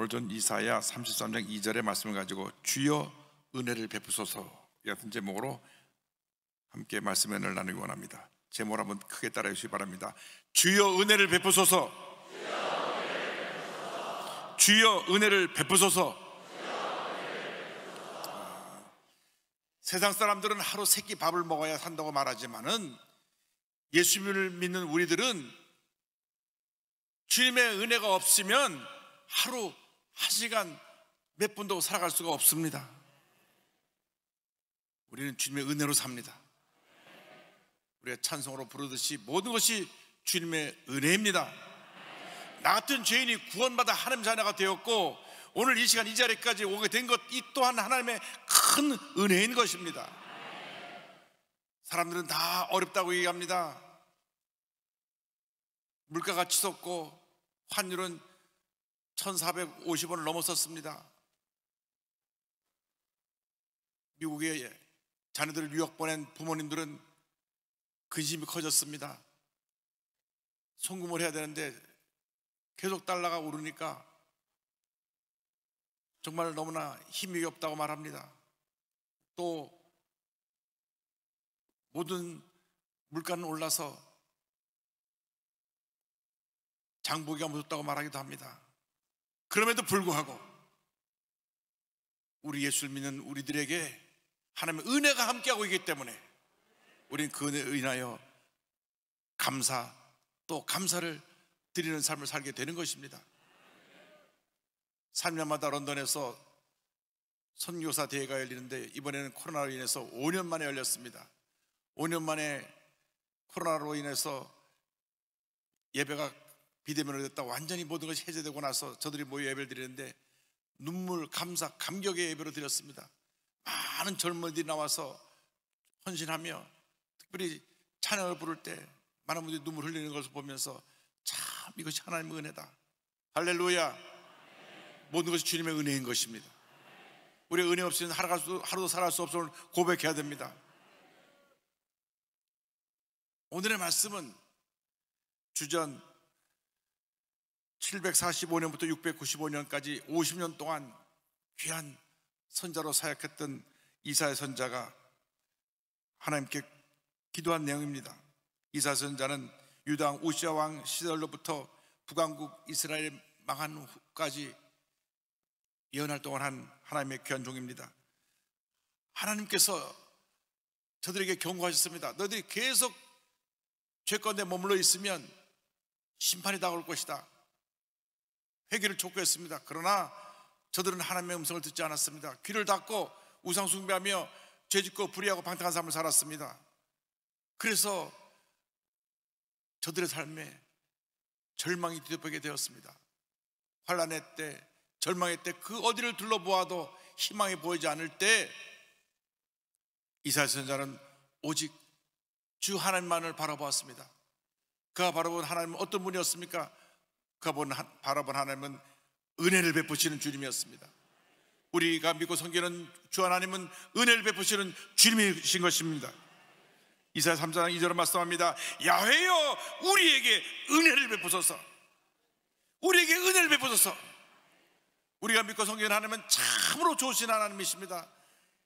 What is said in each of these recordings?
오늘 전 이사야 33장 2절의 말씀을 가지고 주여 은혜를 베푸소서 같은 제목으로 함께 말씀을 나누기 원합니다 제목을 한번 크게 따라해 주시기 바랍니다 주여 은혜를 베푸소서 주여 은혜를 베푸소서 세상 사람들은 하루 세끼 밥을 먹어야 산다고 말하지만은 예수님을 믿는 우리들은 주님의 은혜가 없으면 하루 한 시간 몇 분도 살아갈 수가 없습니다. 우리는 주님의 은혜로 삽니다. 우리의 찬송으로 부르듯이 모든 것이 주님의 은혜입니다. 나 같은 죄인이 구원받아 하나님 자녀가 되었고 오늘 이 시간 이 자리까지 오게 된 것 이 또한 하나님의 큰 은혜인 것입니다. 사람들은 다 어렵다고 얘기합니다. 물가가 치솟고 환율은 1450원을 넘어섰습니다. 미국에 자녀들을 뉴욕 보낸 부모님들은 근심이 커졌습니다. 송금을 해야 되는데 계속 달러가 오르니까 정말 너무나 힘이 없다고 말합니다. 또 모든 물가는 올라서 장보기가 무섭다고 말하기도 합니다. 그럼에도 불구하고 우리 예수를 믿는 우리들에게 하나님의 은혜가 함께하고 있기 때문에 우린 그 은혜에 의하여 감사 또 감사를 드리는 삶을 살게 되는 것입니다. 3년마다 런던에서 선교사 대회가 열리는데 이번에는 코로나로 인해서 5년 만에 열렸습니다. 5년 만에 코로나로 인해서 예배가 비대면을했 됐다 완전히 모든 것이 해제되고 나서 저들이 모여 예배를 드리는데 눈물, 감사, 감격의 예배로 드렸습니다. 많은 젊은이들이 나와서 헌신하며 특별히 찬양을 부를 때 많은 분들이 눈물 흘리는 것을 보면서 참 이것이 하나님의 은혜다. 할렐루야. 모든 것이 주님의 은혜인 것입니다. 우리 은혜 없이는 하루도 살아갈 수 없음을 고백해야 됩니다. 오늘의 말씀은 주전 745년부터 695년까지 50년 동안 귀한 선자로 사역했던 이사의 선자가 하나님께 기도한 내용입니다. 이사 선자는 유당 우시아 왕 시절로부터 북왕국 이스라엘 망한 후까지 예언할 동안 한 하나님의 귀한 종입니다. 하나님께서 저들에게 경고하셨습니다. 너희들이 계속 죄권데 머물러 있으면 심판이 다가올 것이다. 회개를 촉구했습니다. 그러나 저들은 하나님의 음성을 듣지 않았습니다. 귀를 닫고 우상 숭배하며 죄짓고 불의하고 방탕한 삶을 살았습니다. 그래서 저들의 삶에 절망이 뒤덮이게 되었습니다. 환란의 때, 절망의 때 그 어디를 둘러보아도 희망이 보이지 않을 때 이사야 선자는 오직 주 하나님만을 바라보았습니다. 그가 바라본 하나님은 어떤 분이었습니까? 그가 바라본 하나님은 은혜를 베푸시는 주님이었습니다. 우리가 믿고 섬기는 주 하나님은 은혜를 베푸시는 주님이신 것입니다. 이사 3장 2절은 말씀합니다. 야훼여 우리에게 은혜를 베푸소서. 우리에게 은혜를 베푸소서. 우리가 믿고 섬기는 하나님은 참으로 좋으신 하나님이십니다.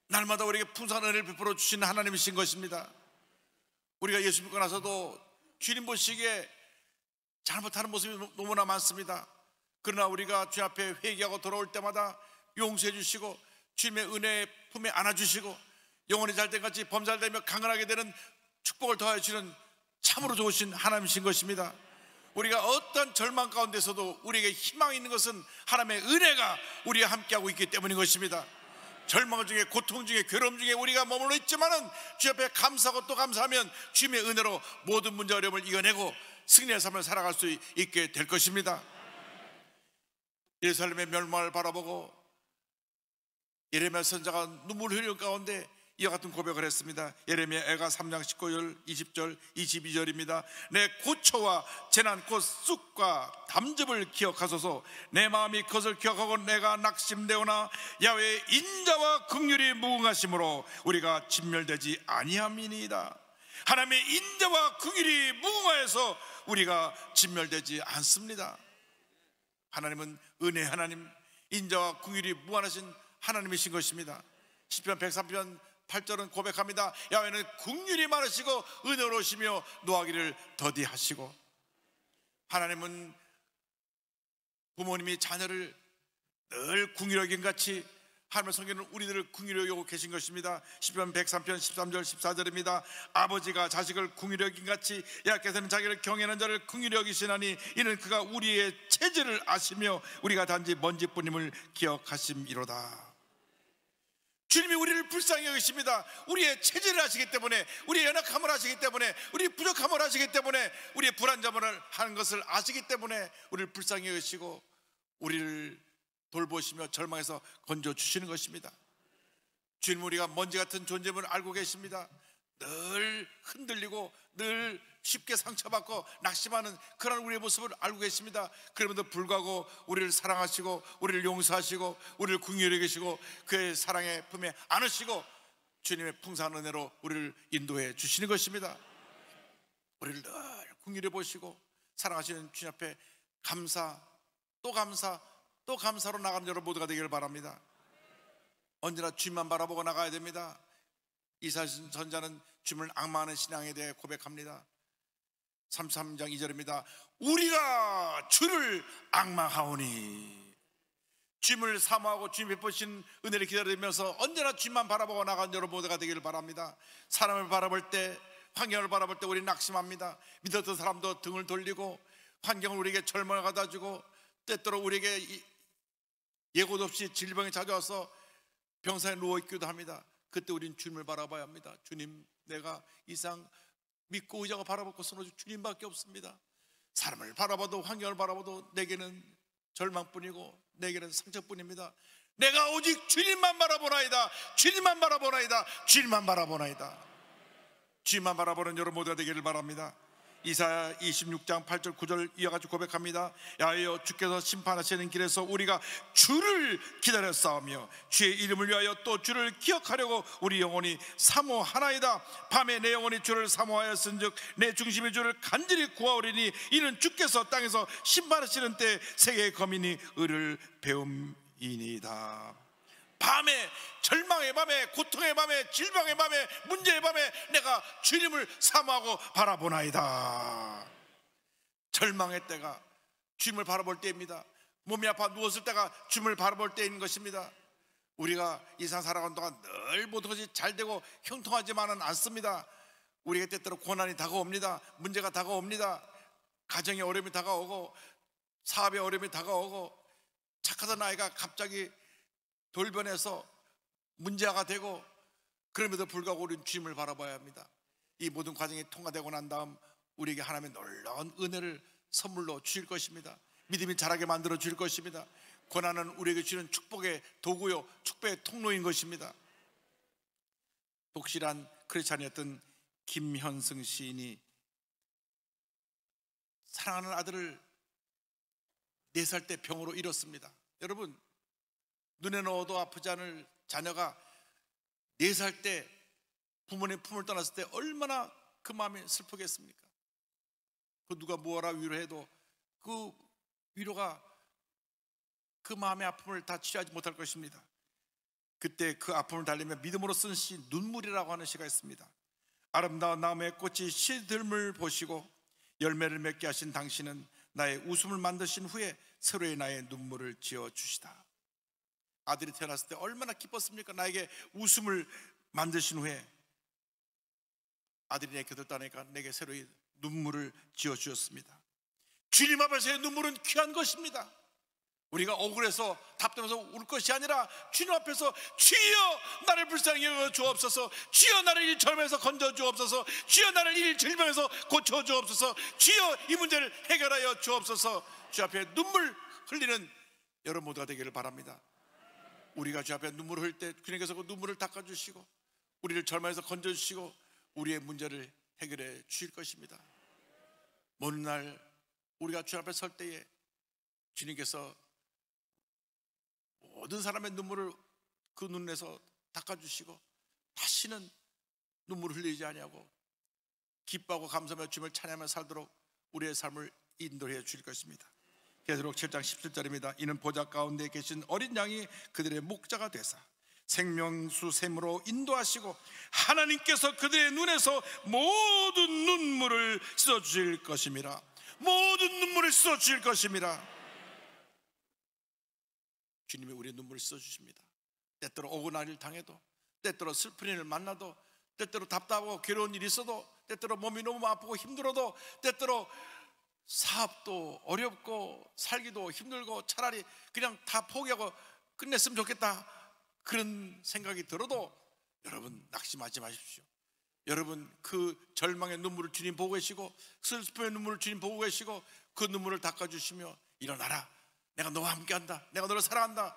날마다 우리에게 풍성한 은혜를 베풀어 주시는 하나님이신 것입니다. 우리가 예수 믿고 나서도 주님 보시기에 잘못하는 모습이 너무나 많습니다. 그러나 우리가 주 앞에 회개하고 돌아올 때마다 용서해 주시고 주님의 은혜의 품에 안아주시고 영원히 잘 때까지 범잘되며 강건하게 되는 축복을 더하여 주는 참으로 좋으신 하나님이신 것입니다. 우리가 어떤 절망 가운데서도 우리에게 희망이 있는 것은 하나님의 은혜가 우리와 함께하고 있기 때문인 것입니다. 절망 중에 고통 중에 괴로움 중에 우리가 머물러 있지만은 주 앞에 감사하고 또 감사하면 주님의 은혜로 모든 문제 어려움을 이겨내고 승리의 삶을 살아갈 수 있게 될 것입니다. 예루살렘의 멸망을 바라보고 예레미야 선자가 눈물 흘릴 가운데 이와 같은 고백을 했습니다. 예레미야 애가 3장 19절, 20절, 22절입니다. 내 고초와 재난 곧 쑥과 담즙을 기억하소서. 내 마음이 그것을 기억하고 내가 낙심되오나 야외의 인자와 극률이 무궁하심으로 우리가 진멸되지 아니함이니이다. 하나님의 인자와 긍일이 무궁화해서 우리가 진멸되지 않습니다. 하나님은 은혜 하나님, 인자와 긍휼이 무한하신 하나님이신 것입니다. 시편 103편 8절은 고백합니다. 야훼는 긍휼이 많으시고 은혜로우시며 노하기를 더디하시고 하나님은 부모님이 자녀를 늘 궁유력인 같이 하나님의 성경은 우리들을 궁유로 여고 계신 것입니다 10편 103편 13절 14절입니다 아버지가 자식을 궁유로 여긴 같이 야께서는 자기를 경외하는 자를 궁유로 여기시나니 이는 그가 우리의 체질을 아시며 우리가 단지 먼지뿐임을 기억하심이로다 주님이 우리를 불쌍히 여기십니다 우리의 체질을 아시기 때문에 우리의 연약함을 아시기 때문에 우리의 부족함을 아시기 때문에 우리의 불안정을 하는 것을 아시기 때문에 우리를 불쌍히 여기시고 우리를 돌보시며 절망에서 건져 주시는 것입니다. 주님 우리가 먼지 같은 존재임을 알고 계십니다. 늘 흔들리고 늘 쉽게 상처받고 낙심하는 그런 우리의 모습을 알고 계십니다. 그럼에도 불구하고 우리를 사랑하시고 우리를 용서하시고 우리를 궁휼히 계시고 그의 사랑의 품에 안으시고 주님의 풍성한 은혜로 우리를 인도해 주시는 것입니다. 우리를 늘 궁휼히 보시고 사랑하시는 주님 앞에 감사 또 감사 또 감사로 나가는 여러분 모두가 되기를 바랍니다. 언제나 주만 바라보고 나가야 됩니다. 이사 선자는 주을 악마하는 신앙에 대해 고백합니다. 33장 2절입니다. 우리가 주를 악마하오니 짐을 사모하고 주님 베푸신 은혜를 기다리면서 언제나 주만 바라보고 나가는 여러분 모두가 되기를 바랍니다. 사람을 바라볼 때 환경을 바라볼 때 우리 낙심합니다. 믿었던 사람도 등을 돌리고 환경을 우리에게 절망을 갖다 주고 때때로 우리에게 예고 없이 질병이 찾아와서 병상에 누워 있기도 합니다. 그때 우린 주님을 바라봐야 합니다. 주님, 내가 이상 믿고 의자가 바라보고 서는 주님밖에 없습니다. 사람을 바라봐도 환경을 바라봐도 내게는 절망뿐이고 내게는 상처뿐입니다. 내가 오직 주님만 바라보나이다. 주님만 바라보나이다. 주님만 바라보나이다. 주님만 바라보는 여러분 모두가 되기를 바랍니다. 이사야 26장 8절 9절 이어가지고 고백합니다 야여 주께서 심판하시는 길에서 우리가 주를 기다렸사오며 주의 이름을 위하여 또 주를 기억하려고 우리 영혼이 사모하나이다 밤에 내 영혼이 주를 사모하였은 즉내 중심의 주를 간절히 구하오리니 이는 주께서 땅에서 심판하시는 때 세계의 거민이 의를 배움이니이다 밤에 절망의 밤에 고통의 밤에 질병의 밤에 문제의 밤에 내가 주님을 사모하고 바라보나이다. 절망의 때가 주님을 바라볼 때입니다. 몸이 아파 누웠을 때가 주님을 바라볼 때인 것입니다. 우리가 이상 살아간 동안 늘 모든 것이 잘 되고 형통하지만은 않습니다. 우리가 때때로 고난이 다가옵니다. 문제가 다가옵니다. 가정의 어려움이 다가오고 사업의 어려움이 다가오고 착하던 아이가 갑자기 돌변해서 문제가 되고 그럼에도 불구하고 우리는 주님을 바라봐야 합니다. 이 모든 과정이 통과되고 난 다음 우리에게 하나님의 놀라운 은혜를 선물로 주실 것입니다. 믿음이 자라게 만들어 주실 것입니다. 고난은 우리에게 주는 축복의 도구요 축복의 통로인 것입니다. 독실한 크리스찬이었던 김현승 시인이 사랑하는 아들을 네살때 병으로 잃었습니다. 여러분 눈에 넣어도 아프지 않을 자녀가 네 살 때 부모님 품을 떠났을 때 얼마나 그 마음이 슬프겠습니까? 그 누가 무엇라 위로해도 그 위로가 그 마음의 아픔을 다 치료하지 못할 것입니다. 그때 그 아픔을 달리며 믿음으로 쓴 시 눈물이라고 하는 시가 있습니다. 아름다운 나무의 꽃이 시들물 보시고 열매를 맺게 하신 당신은 나의 웃음을 만드신 후에 서로의 나의 눈물을 지어 주시다. 아들이 태어났을 때 얼마나 기뻤습니까? 나에게 웃음을 만드신 후에 아들이 내게들었다니까 내게 새로이 눈물을 지어 주셨습니다. 주님 앞에서의 눈물은 귀한 것입니다. 우리가 억울해서 답답해서 울 것이 아니라 주님 앞에서 주여 나를 불쌍히 여겨 주옵소서 주여 나를 일처럼에서 건져 주옵소서 주여 나를 일 질병에서 고쳐 주옵소서 주여 이 문제를 해결하여 주옵소서 주 앞에 눈물 흘리는 여러분 모두가 되기를 바랍니다 우리가 주 앞에 눈물을 흘릴 때 주님께서 그 눈물을 닦아주시고 우리를 절망에서 건져주시고 우리의 문제를 해결해 주실 것입니다. 어느 날 우리가 주 앞에 설 때에 주님께서 모든 사람의 눈물을 그 눈에서 닦아주시고 다시는 눈물을 흘리지 아니하고 기뻐하고 감사하며 주님을 찬양하며 살도록 우리의 삶을 인도해 주실 것입니다. 계시록 7장 17절입니다. 이는 보좌 가운데 계신 어린 양이 그들의 목자가 되사 생명수 샘으로 인도하시고 하나님께서 그들의 눈에서 모든 눈물을 씻어 주실 것입니다. 모든 눈물을 씻어 주실 것입니다. 주님이 우리의 눈물을 씻어 주십니다. 때때로 억울한 일 당해도 때때로 슬픈 일을 만나도 때때로 답답하고 괴로운 일이 있어도 때때로 몸이 너무 아프고 힘들어도 때때로 사업도 어렵고 살기도 힘들고 차라리 그냥 다 포기하고 끝냈으면 좋겠다 그런 생각이 들어도 여러분 낙심하지 마십시오 여러분 그 절망의 눈물을 주님 보고 계시고 슬픔의 눈물을 주님 보고 계시고 그 눈물을 닦아주시며 일어나라 내가 너와 함께한다 내가 너를 사랑한다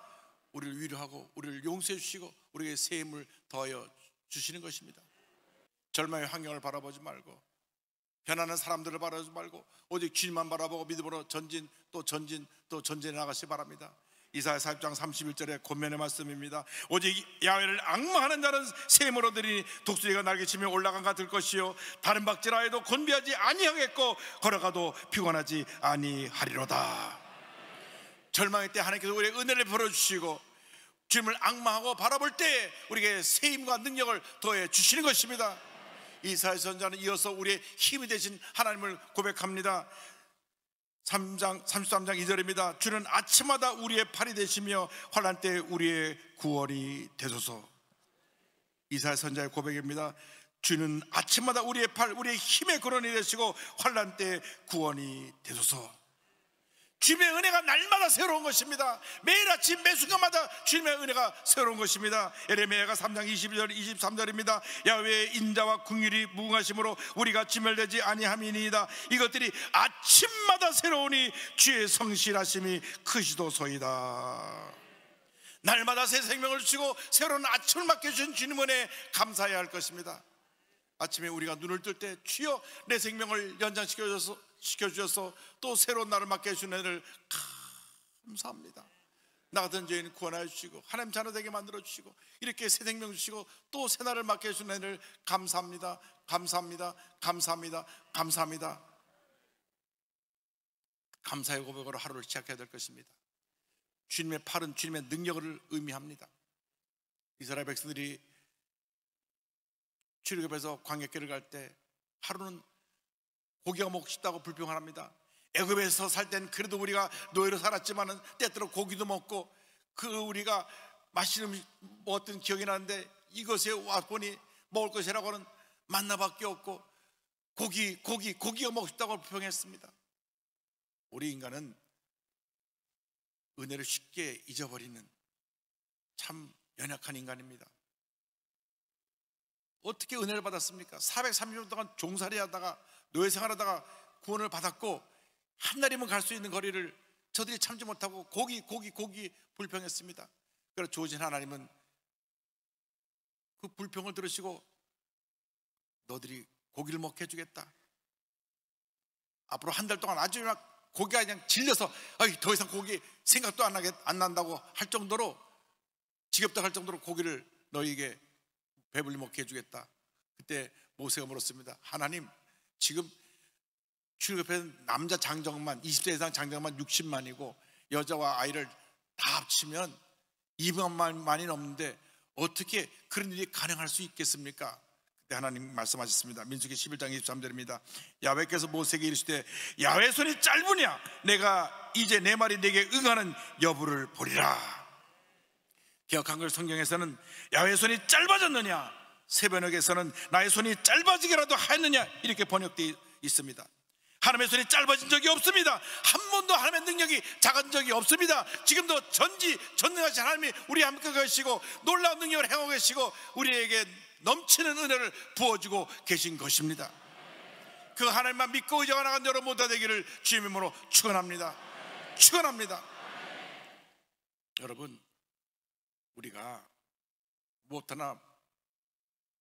우리를 위로하고 우리를 용서해 주시고 우리에게 세임을 더하여 주시는 것입니다 절망의 환경을 바라보지 말고 변하는 사람들을 바라지 말고 오직 주님만 바라보고 믿음으로 전진 또 전진 또 전진해 나가시 기 바랍니다. 이사야 40장 31절의 권면의 말씀입니다. 오직 야외를 악마하는 자는 세으로 들이니 독수리가 날개치며 올라간 같을 것이요 다른 박질라해도 곤비하지 아니하겠고 걸어가도 피곤하지 아니하리로다. 절망의 때 하나님께서 우리의 은혜를 벌어주시고 주님을 악마하고 바라볼 때 우리에게 세임과 능력을 더해 주시는 것입니다. 이사야 선자는 이어서 우리의 힘이 되신 하나님을 고백합니다. 3장 33장 2절입니다. 주는 아침마다 우리의 팔이 되시며 환란 때 우리의 구원이 되소서. 이사야 선자의 고백입니다. 주는 아침마다 우리의 팔, 우리의 힘의 근원이 되시고 환란 때 구원이 되소서. 주님의 은혜가 날마다 새로운 것입니다. 매일 아침 매 순간마다 주님의 은혜가 새로운 것입니다. 에레메야가 3장 21절 23절입니다. 야외의 인자와 궁율이 무궁하심으로 우리가 지멸되지 아니함이니이다. 이것들이 아침마다 새로우니 주의 성실하심이 크시도소이다. 날마다 새 생명을 주고 새로운 아침을 맡겨준 주님 은혜 감사해야 할 것입니다. 아침에 우리가 눈을 뜰 때 주여 내 생명을 연장시켜 주셔서 시켜 주셔서 또 새로운 날을 맞게 해주는 애를 감사합니다. 나 같은 죄인 구원하여 주시고 하나님 자녀 되게 만들어 주시고 이렇게 새 생명 주시고 또새 날을 맞게 해주는 애를 감사합니다. 감사합니다. 감사합니다. 감사합니다. 감사의 고백으로 하루를 시작해야 될 것입니다. 주님의 팔은 주님의 능력을 의미합니다. 이스라엘 백성들이 출애굽에서 광역길을 갈 때 하루는 고기가 먹고 싶다고 불평합니다. 애굽에서 살 땐 그래도 우리가 노예로 살았지만은 때때로 고기도 먹고 그 우리가 맛있는 음식 기억이 나는데 이것에 와 보니 먹을 것이라고는 만나밖에 없고 고기 고기 고기가 먹고 싶다고 불평했습니다. 우리 인간은 은혜를 쉽게 잊어버리는 참 연약한 인간입니다. 어떻게 은혜를 받았습니까? 430년 동안 종살이 하다가 노예 생활하다가 구원을 받았고 한 날이면 갈 수 있는 거리를 저들이 참지 못하고 고기 고기 고기 불평했습니다. 그래서 주어진 하나님은 그 불평을 들으시고 너들이 고기를 먹게 해주겠다. 앞으로 한 달 동안 아주 막 고기가 그냥 질려서 더 이상 고기 생각도 안, 하게, 안 난다고 할 정도로 지겹다 할 정도로 고기를 너희에게 배불리 먹게 해주겠다. 그때 모세가 물었습니다. 하나님, 지금 출애굽에 남자 장정만 20세 이상 장정만 60만이고 여자와 아이를 다 합치면 200만만이 넘는데 어떻게 그런 일이 가능할 수 있겠습니까? 그때 하나님 말씀하셨습니다. 민수기 11장 23절입니다. 야외께서 모세에게 이르시되 야외 손이 짧으냐? 내가 이제 내 말이 내게 응하는 여부를 보리라. 기억한 걸 성경에서는 야외 손이 짧아졌느냐 새벽에서는 나의 손이 짧아지게라도 하였느냐 이렇게 번역되어 있습니다 하나님의 손이 짧아진 적이 없습니다 한 번도 하나님의 능력이 작은 적이 없습니다 지금도 전지 전능하신 하나님이 우리 함께 계시고 놀라운 능력을 행하고 계시고 우리에게 넘치는 은혜를 부어주고 계신 것입니다 그 하나님만 믿고 의지가 나간 여러 모두 되기를 주님으로 축원합니다 축원합니다 여러분 우리가 무엇 하나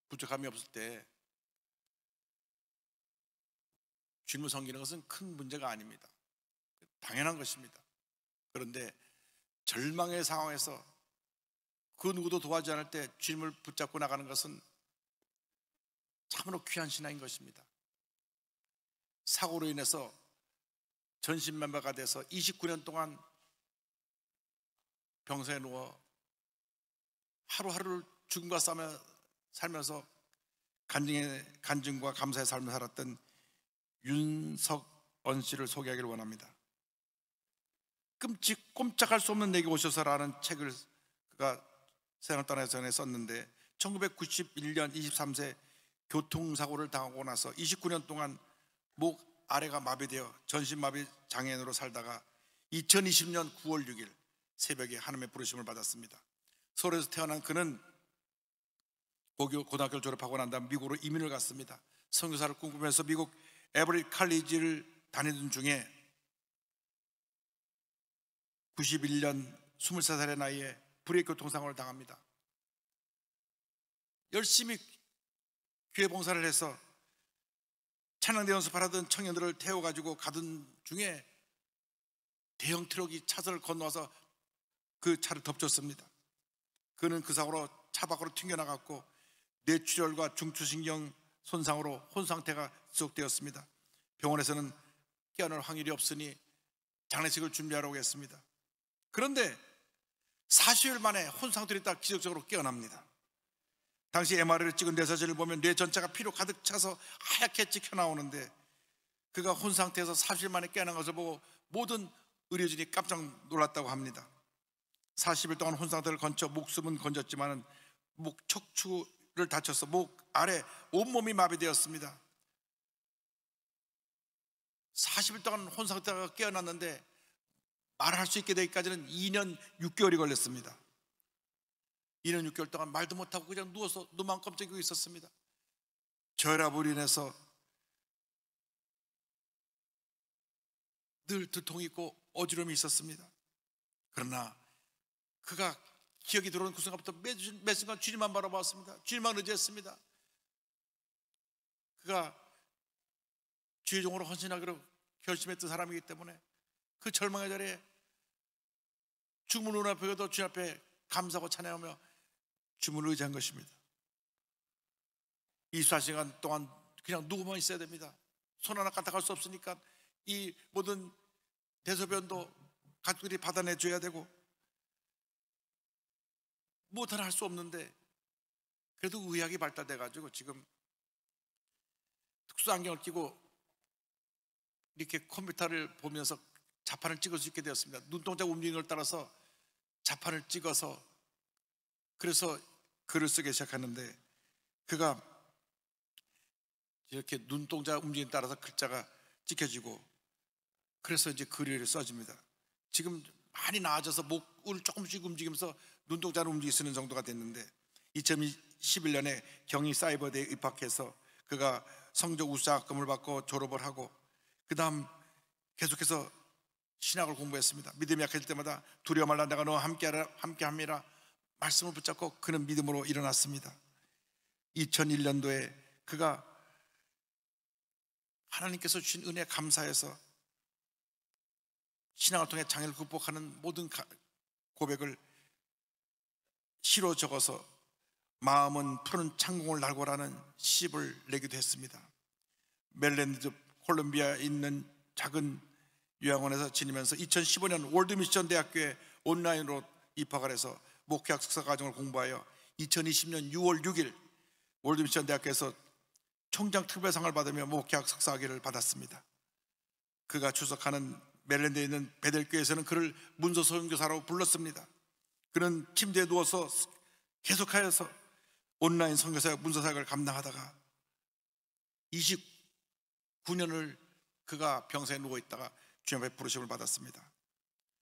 부족함이 없을 때 주님을 섬기는 것은 큰 문제가 아닙니다. 당연한 것입니다. 그런데 절망의 상황에서 그 누구도 도와주지 않을 때 주님을 붙잡고 나가는 것은 참으로 귀한 신앙인 것입니다. 사고로 인해서 전신만바가 돼서 29년 동안 병사에 누워 하루하루를 죽음과 싸며 살면서 간증의, 간증과 감사의 삶을 살았던 윤석언 씨를 소개하기를 원합니다. 끔찍 꼼짝할 수 없는 내게 오셔서라는 책을 그가 새누리당에 전에 썼는데 1991년 23세 교통사고를 당하고 나서 29년 동안 목 아래가 마비되어 전신마비 장애인으로 살다가 2020년 9월 6일 새벽에 하나님의 부르심을 받았습니다. 서울에서 태어난 그는 고교, 고등학교를 졸업하고 난 다음 미국으로 이민을 갔습니다. 성교사를 꿈꾸면서 미국 에버리 칼리지를 다니던 중에 91년 23살의 나이에 불의 교통사고를 당합니다. 열심히 교회 봉사를 해서 찬양대 연습하라던 청년들을 태워가지고 가던 중에 대형 트럭이 차선을 건너와서 그 차를 덮쳤습니다. 그는 그 사고로 차 밖으로 튕겨나갔고 뇌출혈과 중추신경 손상으로 혼상태가 지속되었습니다. 병원에서는 깨어날 확률이 없으니 장례식을 준비하러 오겠습니다. 그런데 40일 만에 혼상들이 딱지속적으로 깨어납니다. 당시 MRI를 찍은 뇌사진을 보면 뇌 전체가 피로 가득 차서 하얗게 찍혀 나오는데 그가 혼상태에서 40일 만에 깨어난 것을 보고 모든 의료진이 깜짝 놀랐다고 합니다. 40일 동안 혼상들을 건쳐 목숨은 건졌지만 목 척추를 다쳐서 목 아래 온몸이 마비되었습니다. 40일 동안 혼상태가 깨어났는데 말할 수 있게 되기까지는 2년 6개월이 걸렸습니다. 2년 6개월 동안 말도 못하고 그냥 누워서 눈만 깜짝이고 있었습니다. 저혈압으로 인해서 늘 두통이 있고 어지러움이 있었습니다. 그러나 그가 기억이 들어온 그 순간부터 매 순간 주님만 바라봤습니다. 주님만 의지했습니다. 그가 주의 종으로 헌신하기로 결심했던 사람이기 때문에 그 절망의 자리에 주문을 눈앞에도 주님 앞에 감사하고 찬양하며 주문을 의지한 것입니다. 24시간 동안 그냥 누구만 있어야 됩니다. 손 하나 까딱할 수 없으니까 이 모든 대소변도 가족들이 받아내줘야 되고 뭐다할수 없는데 그래도 의학이 발달돼 가지고 지금 특수 안경을 끼고 이렇게 컴퓨터를 보면서 자판을 찍을 수 있게 되었습니다. 눈동자 움직임을 따라서 자판을 찍어서 그래서 글을 쓰기 시작하는데 그가 이렇게 눈동자 움직임 따라서 글자가 찍혀지고 그래서 이제 글을 써집니다. 지금 많이 나아져서 목을 조금씩 움직이면서 눈동자를 움직이 쓰는 정도가 됐는데 2011년에 경희 사이버대에 입학해서 그가 성적 우수학금을 받고 졸업을 하고 그 다음 계속해서 신학을 공부했습니다. 믿음이 약해질 때마다 두려워 말라 내가 너와 함께하라, 함께합니라 말씀을 붙잡고 그는 믿음으로 일어났습니다. 2001년도에 그가 하나님께서 주신 은혜 감사해서 신앙을 통해 장애를 극복하는 모든 고백을 시로 적어서 마음은 푸른 창공을 날고라는 시집을 내기도 했습니다. 멜렌드 콜롬비아에 있는 작은 요양원에서 지내면서 2015년 월드미션 대학교에 온라인으로 입학을 해서 목회학석사 과정을 공부하여 2020년 6월 6일 월드미션 대학교에서 총장 특별상을 받으며 목회학석사 학위를 받았습니다. 그가 출석하는 멜렌드에 있는 베델교에서는 그를 문서소용교사로 불렀습니다. 그는 침대에 누워서 계속하여서 온라인 성교사역 문서사역을 감당하다가 29년을 그가 병사에 누워 있다가 주님 앞에 부르심을 받았습니다.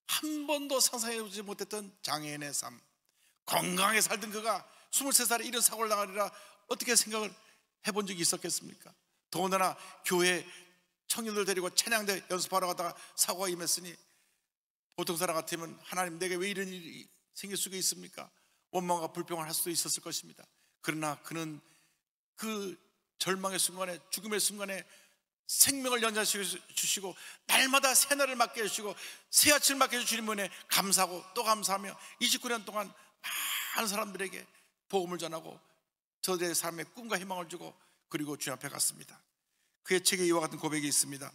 한 번도 상상해 보지 못했던 장애인의 삶, 건강하게 살던 그가 23살에 이런 사고를 당하리라 어떻게 생각을 해본 적이 있었겠습니까? 더군다나 교회 청년들 데리고 찬양대 연습하러 갔다가 사고가 임했으니 보통 사람 같으면 하나님 내게 왜 이런 일이 생길 수가 있습니까? 원망과 불평을 할 수도 있었을 것입니다. 그러나 그는 그 절망의 순간에 죽음의 순간에 생명을 연장시켜주시고 날마다 새날을 맞게 주시고 새아침을 맞게 주시 분에 감사하고 또 감사하며 29년 동안 많은 사람들에게 복음을 전하고 저들의 삶의 꿈과 희망을 주고 그리고 주 앞에 갔습니다 그의 책에 이와 같은 고백이 있습니다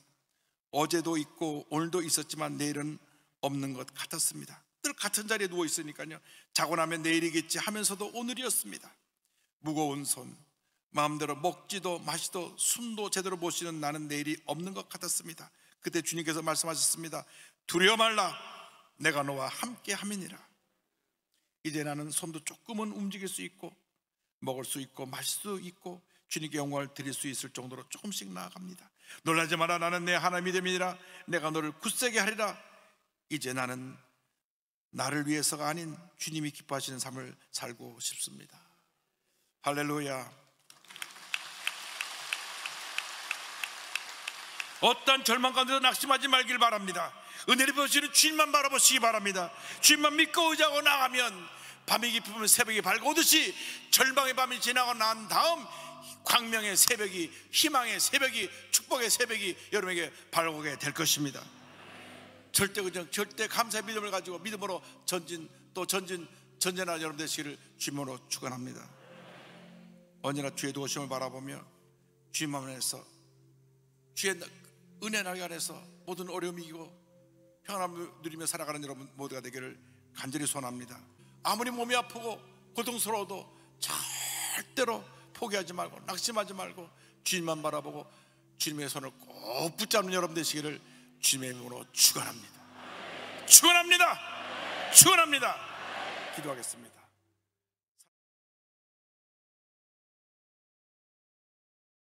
어제도 있고 오늘도 있었지만 내일은 없는 것 같았습니다 그 같은 자리에 누워 있으니까요. 자고 나면 내일이겠지 하면서도 오늘이었습니다. 무거운 손, 마음대로 먹지도 마시도 숨도 제대로 못 쉬는 나는 내일이 없는 것 같았습니다. 그때 주님께서 말씀하셨습니다. 두려워 말라. 내가 너와 함께 함이니라. 이제 나는 손도 조금은 움직일 수 있고 먹을 수 있고 마실 수 있고 주님께 영광을 드릴 수 있을 정도로 조금씩 나아갑니다. 놀라지 마라 나는 내 하나님이 됨이니라 내가 너를 굳세게 하리라. 이제 나는 나를 위해서가 아닌 주님이 기뻐하시는 삶을 살고 싶습니다. 할렐루야. 어떤 절망 가운데도 낙심하지 말길 바랍니다. 은혜를 보시는 주님만 바라보시기 바랍니다. 주님만 믿고 의지하고 나가면 밤이 깊으면 새벽이 밝고오듯이 절망의 밤이 지나고 난 다음 광명의 새벽이 희망의 새벽이 축복의 새벽이 여러분에게 밝아오게 될 것입니다. 절대 그정 절대 감사의 믿음을 가지고 믿음으로 전진 또 전진 전진하는 여러분 되시기를 주님으로 축원합니다. 언제나 주의 도심을 바라보며 주님 안에서 주의 은혜 날개 안에서 모든 어려움 이기고 평안함을 누리며 살아가는 여러분 모두가 되기를 간절히 소원합니다. 아무리 몸이 아프고 고통스러워도 절대로 포기하지 말고 낙심하지 말고 주님만 바라보고 주님의 손을 꼭 붙잡는 여러분 되시기를 주님의 이름으로 축원합니다. 축원합니다. 축원합니다. 기도하겠습니다.